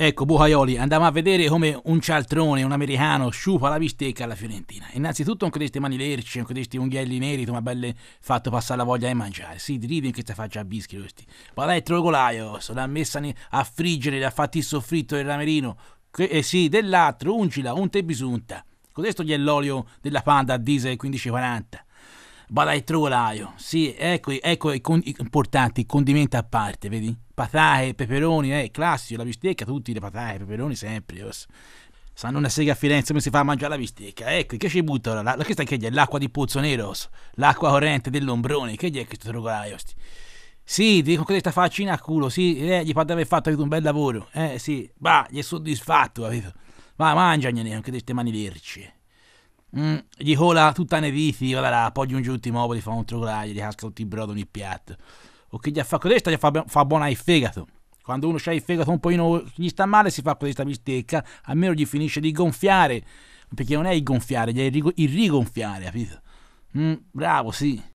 Ecco, Bucaioli, andiamo a vedere come un cialtrone, un americano, sciupa la bistecca alla Fiorentina. Innanzitutto con queste mani lerce, con questi unghielli neri, ma belle fatto passare la voglia di mangiare. Si driven che sta fa già bischi questi. Poi dentro colaio, sono messa a friggere, l'ha fatti il soffritto del ramerino. E eh sì, dell'altro, uncila, unte e bisunta. sto gli è l'olio della panda a diesel 1540. Balai trolaio, sì, ecco, ecco i, con, i importanti, condimenti a parte, vedi? Patate, peperoni, eh, classico, la bistecca, tutti le patate, peperoni sempre. Oss. Sanno una sega a Firenze come si fa a mangiare la bistecca, ecco, che ci buttano? La, questa che è l'acqua di pozzo nero, l'acqua corrente dell'ombrone, che è questo trolaio? Sì, dico questa faccina a culo, sì, eh, gli fa di aver fatto un bel lavoro, eh, sì, va, gli è soddisfatto, capito? Ma mangiagliene anche queste mani lerce. Mm, gli cola tutta neviti, viti, vabbè, poi un tutti i mobili, gli fa un troglio, gli casca tutti i brodo ogni piatto. O che gli fa questo, gli fa, fa buona il fegato. Quando uno ha il fegato un po' gli sta male, si fa questa bistecca, almeno gli finisce di gonfiare, perché non è il gonfiare, gli è il rigonfiare, capito? Mm, bravo, sì.